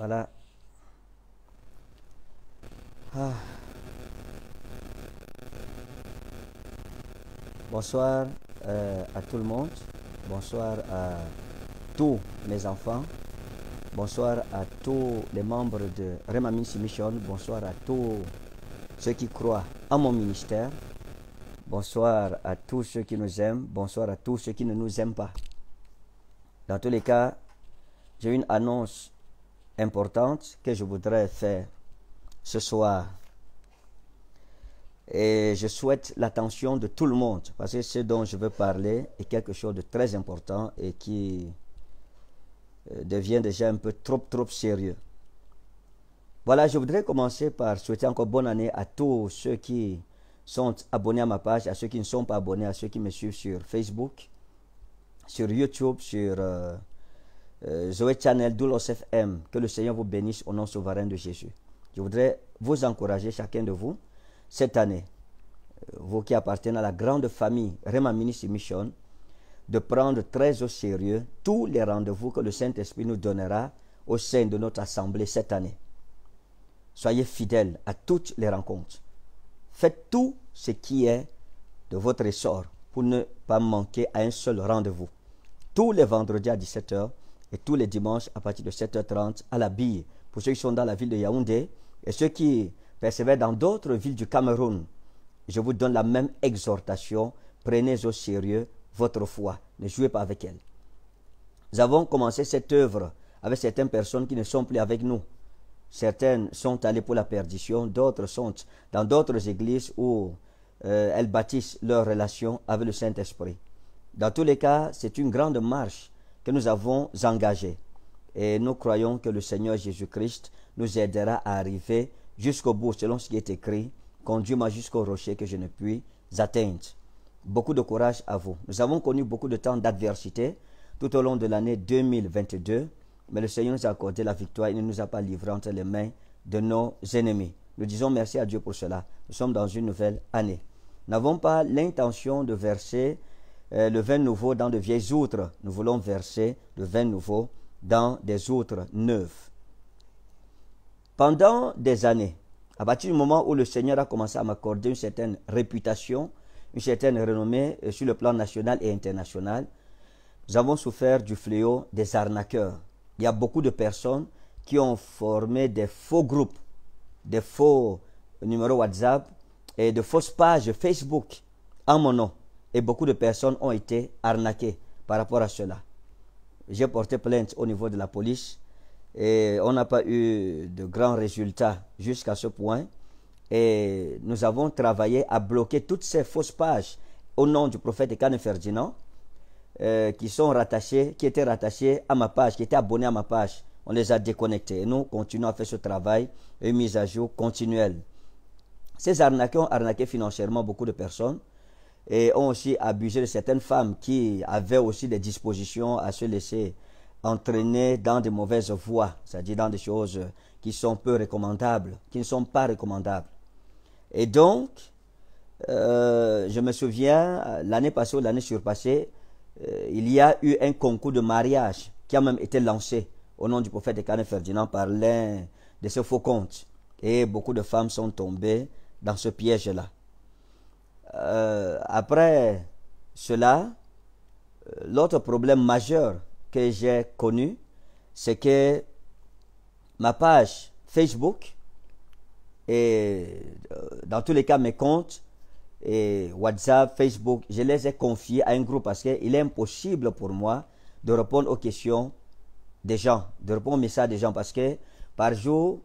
Voilà. Ah. Bonsoir euh, à tout le monde. Bonsoir à tous mes enfants. Bonsoir à tous les membres de Remaminsi Mission. Bonsoir à tous ceux qui croient en mon ministère. Bonsoir à tous ceux qui nous aiment. Bonsoir à tous ceux qui ne nous aiment pas. Dans tous les cas, j'ai une annonce importante que je voudrais faire ce soir. Et je souhaite l'attention de tout le monde, parce que ce dont je veux parler est quelque chose de très important et qui euh, devient déjà un peu trop, trop sérieux. Voilà, je voudrais commencer par souhaiter encore bonne année à tous ceux qui sont abonnés à ma page, à ceux qui ne sont pas abonnés, à ceux qui me suivent sur Facebook, sur YouTube, sur... Euh, euh, Zoé Channel, FM. Que le Seigneur vous bénisse au nom souverain de Jésus. Je voudrais vous encourager, chacun de vous, cette année, euh, vous qui appartenez à la grande famille Rema Mission, de prendre très au sérieux tous les rendez-vous que le Saint-Esprit nous donnera au sein de notre assemblée cette année. Soyez fidèles à toutes les rencontres. Faites tout ce qui est de votre essor pour ne pas manquer à un seul rendez-vous. Tous les vendredis à 17h, et tous les dimanches à partir de 7h30 à la bille pour ceux qui sont dans la ville de Yaoundé et ceux qui persévèrent dans d'autres villes du Cameroun. Je vous donne la même exhortation, prenez au sérieux votre foi, ne jouez pas avec elle. Nous avons commencé cette œuvre avec certaines personnes qui ne sont plus avec nous. Certaines sont allées pour la perdition, d'autres sont dans d'autres églises où euh, elles bâtissent leur relation avec le Saint-Esprit. Dans tous les cas, c'est une grande marche nous avons engagé. Et nous croyons que le Seigneur Jésus-Christ nous aidera à arriver jusqu'au bout, selon ce qui est écrit, conduis-moi jusqu'au rocher que je ne puis atteindre. Beaucoup de courage à vous. Nous avons connu beaucoup de temps d'adversité tout au long de l'année 2022, mais le Seigneur nous a accordé la victoire. et ne nous a pas livrés entre les mains de nos ennemis. Nous disons merci à Dieu pour cela. Nous sommes dans une nouvelle année. Nous n'avons pas l'intention de verser euh, le vin nouveau dans de vieilles outres. Nous voulons verser le vin nouveau dans des outres neuves. Pendant des années, à partir du moment où le Seigneur a commencé à m'accorder une certaine réputation, une certaine renommée euh, sur le plan national et international, nous avons souffert du fléau des arnaqueurs. Il y a beaucoup de personnes qui ont formé des faux groupes, des faux numéros WhatsApp et de fausses pages Facebook en mon nom et beaucoup de personnes ont été arnaquées par rapport à cela. J'ai porté plainte au niveau de la police et on n'a pas eu de grands résultats jusqu'à ce point. Et nous avons travaillé à bloquer toutes ces fausses pages au nom du prophète Khan Ferdinand euh, qui sont rattachées, qui étaient rattachées à ma page, qui étaient abonnés à ma page. On les a déconnectés et nous continuons à faire ce travail, une mise à jour continuelle. Ces arnaqués ont arnaqué financièrement beaucoup de personnes et ont aussi abusé de certaines femmes qui avaient aussi des dispositions à se laisser entraîner dans de mauvaises voies, c'est-à-dire dans des choses qui sont peu recommandables, qui ne sont pas recommandables. Et donc, euh, je me souviens, l'année passée ou l'année surpassée, euh, il y a eu un concours de mariage qui a même été lancé au nom du prophète Carnet Ferdinand par l'un de ses faux comptes. Et beaucoup de femmes sont tombées dans ce piège-là. Euh, après cela, euh, l'autre problème majeur que j'ai connu, c'est que ma page Facebook et euh, dans tous les cas mes comptes et WhatsApp, Facebook, je les ai confiés à un groupe parce qu'il est impossible pour moi de répondre aux questions des gens, de répondre aux messages des gens parce que par jour,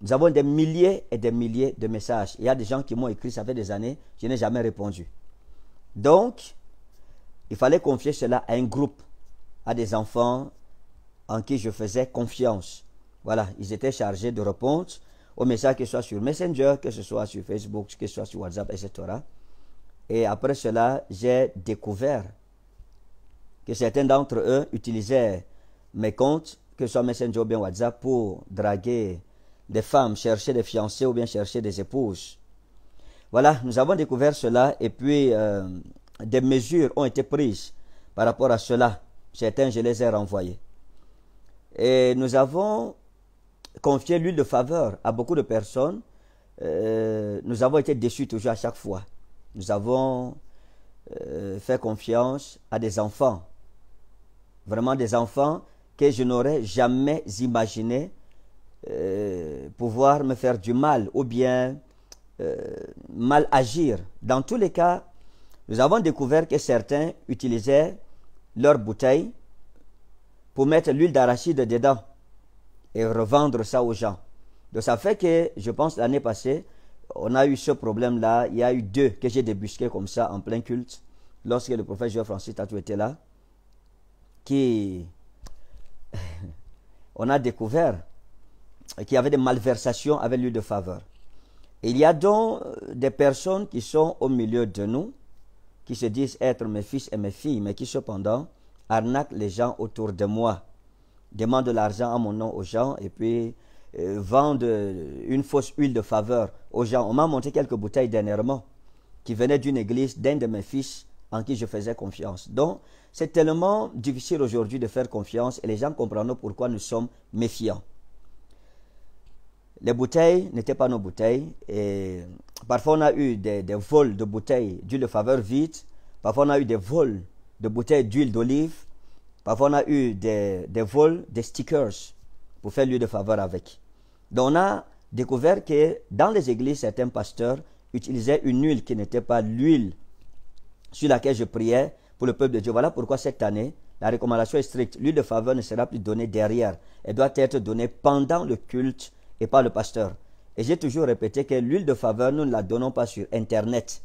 nous avons des milliers et des milliers de messages. Il y a des gens qui m'ont écrit, ça fait des années, je n'ai jamais répondu. Donc, il fallait confier cela à un groupe, à des enfants en qui je faisais confiance. Voilà, ils étaient chargés de répondre aux messages, que ce soit sur Messenger, que ce soit sur Facebook, que ce soit sur WhatsApp, etc. Et après cela, j'ai découvert que certains d'entre eux utilisaient mes comptes, que ce soit Messenger ou bien WhatsApp, pour draguer des femmes, chercher des fiancés ou bien chercher des épouses. Voilà, nous avons découvert cela et puis euh, des mesures ont été prises par rapport à cela. Certains, je les ai renvoyés. Et nous avons confié l'huile de faveur à beaucoup de personnes. Euh, nous avons été déçus toujours à chaque fois. Nous avons euh, fait confiance à des enfants, vraiment des enfants que je n'aurais jamais imaginé euh, pouvoir me faire du mal ou bien euh, mal agir. Dans tous les cas, nous avons découvert que certains utilisaient leur bouteille pour mettre l'huile d'arachide dedans et revendre ça aux gens. Donc ça fait que, je pense, l'année passée, on a eu ce problème-là. Il y a eu deux que j'ai débusqués comme ça en plein culte, lorsque le prophète Jean-Francis Tatou était là, qui... on a découvert qui avaient des malversations avec l'huile de faveur. Il y a donc euh, des personnes qui sont au milieu de nous, qui se disent être mes fils et mes filles, mais qui cependant arnaquent les gens autour de moi, demandent de l'argent en mon nom aux gens et puis euh, vendent euh, une fausse huile de faveur aux gens. On m'a montré quelques bouteilles dernièrement qui venaient d'une église d'un de mes fils en qui je faisais confiance. Donc, c'est tellement difficile aujourd'hui de faire confiance et les gens comprennent pourquoi nous sommes méfiants. Les bouteilles n'étaient pas nos bouteilles. Et parfois, on a eu des, des vols de bouteilles d'huile de faveur vite, Parfois, on a eu des vols de bouteilles d'huile d'olive. Parfois, on a eu des, des vols des stickers pour faire l'huile de faveur avec. Donc, on a découvert que dans les églises, certains pasteurs utilisaient une huile qui n'était pas l'huile sur laquelle je priais pour le peuple de Dieu. Voilà pourquoi cette année, la recommandation est stricte. L'huile de faveur ne sera plus donnée derrière. Elle doit être donnée pendant le culte et pas le pasteur. Et j'ai toujours répété que l'huile de faveur, nous ne la donnons pas sur Internet.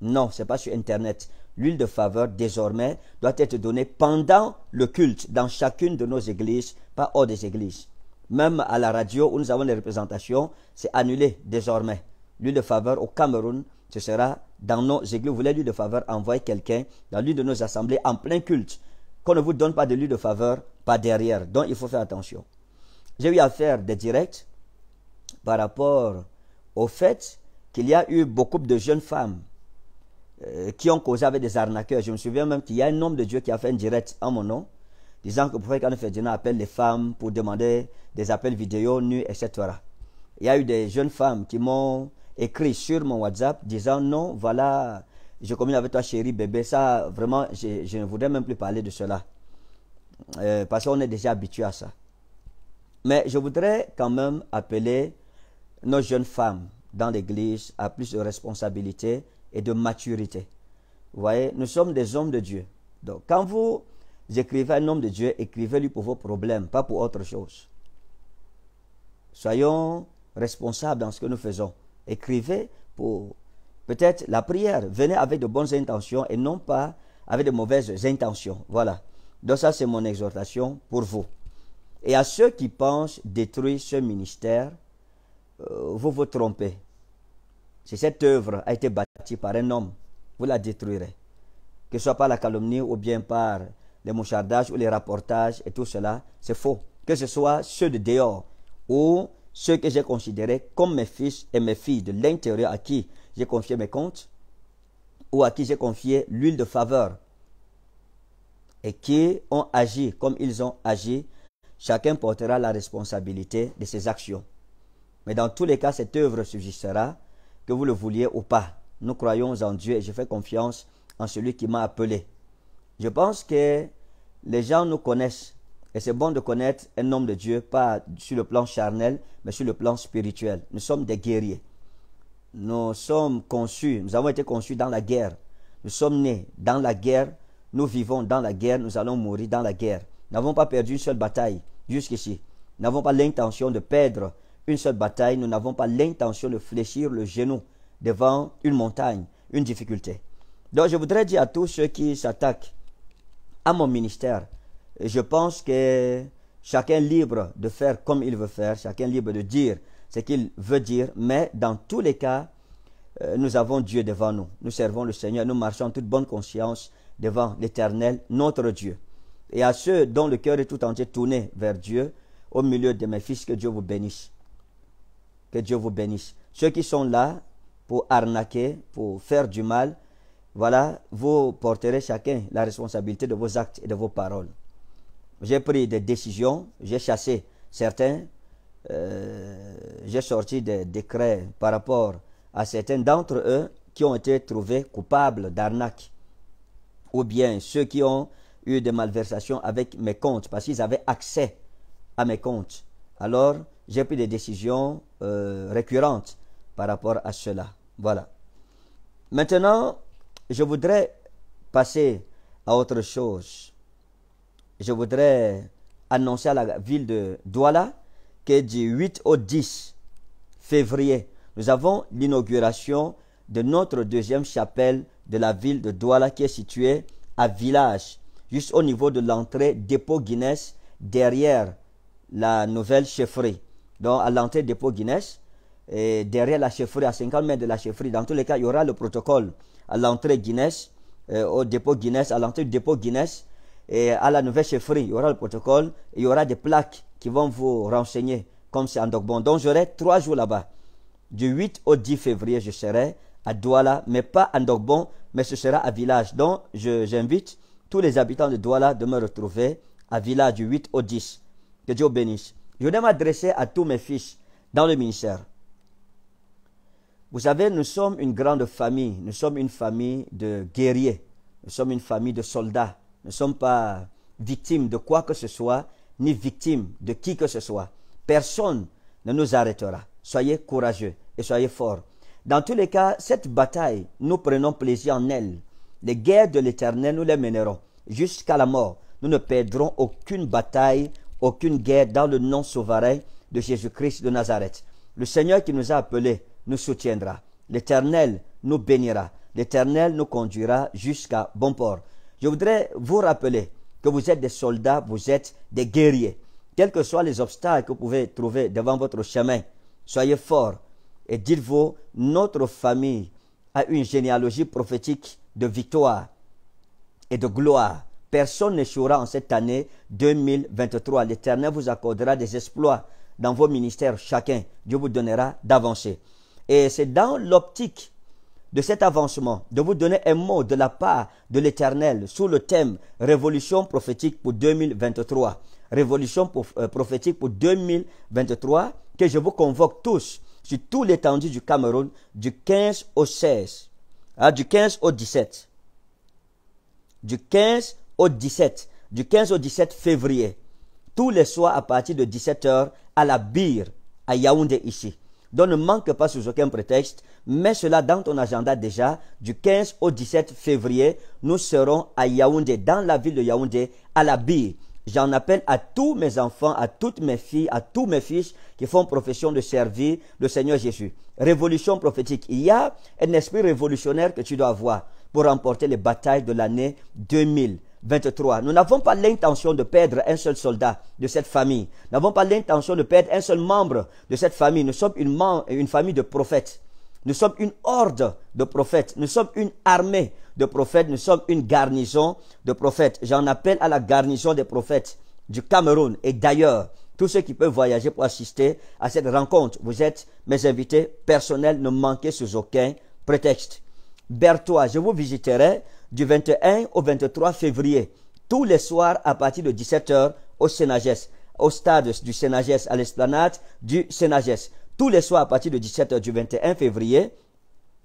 Non, ce n'est pas sur Internet. L'huile de faveur, désormais, doit être donnée pendant le culte, dans chacune de nos églises, pas hors des églises. Même à la radio où nous avons les représentations, c'est annulé désormais. L'huile de faveur au Cameroun, ce sera dans nos églises. Vous voulez l'huile de faveur, envoyez quelqu'un dans l'une de nos assemblées en plein culte. Qu'on ne vous donne pas de l'huile de faveur, pas derrière. Donc il faut faire attention. J'ai eu affaire des directs par rapport au fait qu'il y a eu beaucoup de jeunes femmes euh, qui ont causé avec des arnaqueurs. Je me souviens même qu'il y a un homme de Dieu qui a fait une direct en mon nom, disant que le prophète Khan Ferdinand appelle les femmes pour demander des appels vidéo nus, etc. Il y a eu des jeunes femmes qui m'ont écrit sur mon WhatsApp disant non, voilà, je commune avec toi chérie bébé, ça vraiment, je, ne voudrais même plus parler de cela. Euh, parce qu'on est déjà habitué à ça. Mais je voudrais quand même appeler nos jeunes femmes dans l'Église à plus de responsabilité et de maturité. Vous voyez, nous sommes des hommes de Dieu. Donc, quand vous écrivez un homme de Dieu, écrivez-lui pour vos problèmes, pas pour autre chose. Soyons responsables dans ce que nous faisons. Écrivez pour peut-être la prière. Venez avec de bonnes intentions et non pas avec de mauvaises intentions. Voilà. Donc ça, c'est mon exhortation pour vous. Et à ceux qui pensent détruire ce ministère, euh, vous vous trompez. Si cette œuvre a été bâtie par un homme, vous la détruirez. Que ce soit par la calomnie ou bien par les mouchardages ou les rapportages et tout cela, c'est faux. Que ce soit ceux de dehors ou ceux que j'ai considérés comme mes fils et mes filles de l'intérieur à qui j'ai confié mes comptes ou à qui j'ai confié l'huile de faveur et qui ont agi comme ils ont agi, chacun portera la responsabilité de ses actions. Mais dans tous les cas, cette œuvre subsistera, que vous le vouliez ou pas. Nous croyons en Dieu et je fais confiance en celui qui m'a appelé. Je pense que les gens nous connaissent et c'est bon de connaître un homme de Dieu, pas sur le plan charnel, mais sur le plan spirituel. Nous sommes des guerriers. Nous sommes conçus, nous avons été conçus dans la guerre. Nous sommes nés dans la guerre, nous vivons dans la guerre, nous allons mourir dans la guerre. Nous n'avons pas perdu une seule bataille jusqu'ici. Nous n'avons pas l'intention de perdre une seule bataille, nous n'avons pas l'intention de fléchir le genou devant une montagne, une difficulté. Donc je voudrais dire à tous ceux qui s'attaquent à mon ministère, je pense que chacun est libre de faire comme il veut faire, chacun libre de dire ce qu'il veut dire, mais dans tous les cas, euh, nous avons Dieu devant nous. Nous servons le Seigneur, nous marchons en toute bonne conscience devant l'Éternel, notre Dieu. Et à ceux dont le cœur est tout entier tourné vers Dieu, au milieu de mes fils, que Dieu vous bénisse. Que Dieu vous bénisse. Ceux qui sont là pour arnaquer, pour faire du mal, voilà, vous porterez chacun la responsabilité de vos actes et de vos paroles. J'ai pris des décisions, j'ai chassé certains, euh, j'ai sorti des décrets par rapport à certains d'entre eux qui ont été trouvés coupables d'arnaque, ou bien ceux qui ont eu des malversations avec mes comptes, parce qu'ils avaient accès à mes comptes. Alors, j'ai pris des décisions euh, récurrentes par rapport à cela. Voilà. Maintenant, je voudrais passer à autre chose. Je voudrais annoncer à la ville de Douala que du 8 au 10 février, nous avons l'inauguration de notre deuxième chapelle de la ville de Douala qui est située à Village, juste au niveau de l'entrée dépôt Guinness, derrière la nouvelle chefferie donc à l'entrée du dépôt Guinness, et derrière la chefferie, à 50 mètres de la chefferie. Dans tous les cas, il y aura le protocole à l'entrée Guinness, euh, au dépôt Guinness, à l'entrée du dépôt Guinness, et à la nouvelle chefferie, il y aura le protocole, et il y aura des plaques qui vont vous renseigner, comme c'est en Dogbon. Donc j'aurai trois jours là-bas. Du 8 au 10 février, je serai à Douala, mais pas à Dogbon, mais ce sera à Village. Donc j'invite tous les habitants de Douala de me retrouver à Village du 8 au 10. Que Dieu bénisse. Je vais m'adresser à tous mes fils dans le ministère. Vous savez, nous sommes une grande famille. Nous sommes une famille de guerriers. Nous sommes une famille de soldats. Nous ne sommes pas victimes de quoi que ce soit, ni victimes de qui que ce soit. Personne ne nous arrêtera. Soyez courageux et soyez forts. Dans tous les cas, cette bataille, nous prenons plaisir en elle. Les guerres de l'Éternel, nous les mènerons jusqu'à la mort. Nous ne perdrons aucune bataille aucune guerre dans le nom souverain de Jésus-Christ de Nazareth. Le Seigneur qui nous a appelés nous soutiendra. L'Éternel nous bénira. L'Éternel nous conduira jusqu'à bon port. Je voudrais vous rappeler que vous êtes des soldats, vous êtes des guerriers. Quels que soient les obstacles que vous pouvez trouver devant votre chemin, soyez forts et dites-vous, notre famille a une généalogie prophétique de victoire et de gloire personne n'échouera en cette année 2023. L'Éternel vous accordera des exploits dans vos ministères chacun. Dieu vous donnera d'avancer. Et c'est dans l'optique de cet avancement de vous donner un mot de la part de l'Éternel sous le thème Révolution prophétique pour 2023. Révolution euh, prophétique pour 2023 que je vous convoque tous sur tout l'étendue du Cameroun du 15 au 16. Hein, du 15 au 17. Du 15 au au 17, du 15 au 17 février, tous les soirs à partir de 17h à la Bire, à Yaoundé ici. Donc ne manque pas sous aucun prétexte, mets cela dans ton agenda déjà. Du 15 au 17 février, nous serons à Yaoundé, dans la ville de Yaoundé, à la Bire. J'en appelle à tous mes enfants, à toutes mes filles, à tous mes fils qui font profession de servir le Seigneur Jésus. Révolution prophétique. Il y a un esprit révolutionnaire que tu dois avoir pour remporter les batailles de l'année 2000. 23. Nous n'avons pas l'intention de perdre un seul soldat de cette famille. Nous n'avons pas l'intention de perdre un seul membre de cette famille. Nous sommes une, une famille de prophètes. Nous sommes une horde de prophètes. Nous sommes une armée de prophètes. Nous sommes une garnison de prophètes. J'en appelle à la garnison des prophètes du Cameroun et d'ailleurs. Tous ceux qui peuvent voyager pour assister à cette rencontre, vous êtes mes invités personnels, ne manquez sous aucun prétexte. Berthois, je vous visiterai du 21 au 23 février, tous les soirs à partir de 17h au Sénagès, au stade du Sénagès, à l'esplanade du Sénagès. Tous les soirs à partir de 17h du 21 février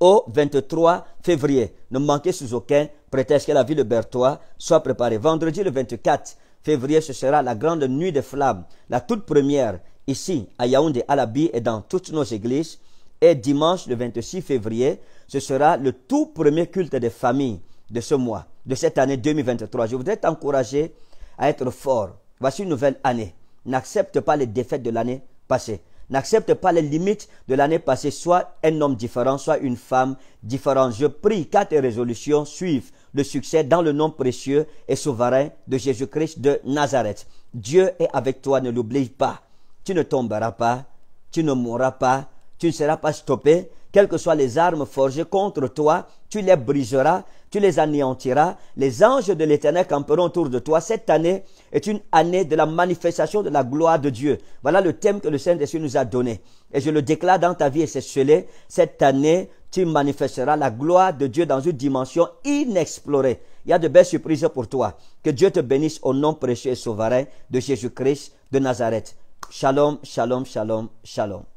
au 23 février. Ne manquez sous aucun prétexte que la ville de Bertois soit préparée. Vendredi le 24 février, ce sera la grande nuit des flammes, la toute première ici à Yaoundé, à Alabi et dans toutes nos églises. Et dimanche le 26 février, ce sera le tout premier culte des familles de ce mois, de cette année 2023. Je voudrais t'encourager à être fort. Voici une nouvelle année. N'accepte pas les défaites de l'année passée. N'accepte pas les limites de l'année passée. Soit un homme différent, soit une femme différente. Je prie qu'à tes résolutions suivent le succès dans le nom précieux et souverain de Jésus-Christ de Nazareth. Dieu est avec toi, ne l'oublie pas. Tu ne tomberas pas, tu ne mourras pas, tu ne seras pas stoppé, quelles que soient les armes forgées contre toi, tu les briseras, tu les anéantiras. Les anges de l'Éternel camperont autour de toi. Cette année est une année de la manifestation de la gloire de Dieu. Voilà le thème que le Saint-Esprit nous a donné. Et je le déclare dans ta vie et c'est scellé. Cette année, tu manifesteras la gloire de Dieu dans une dimension inexplorée. Il y a de belles surprises pour toi. Que Dieu te bénisse au nom précieux et souverain de Jésus-Christ de Nazareth. Shalom, shalom, shalom, shalom.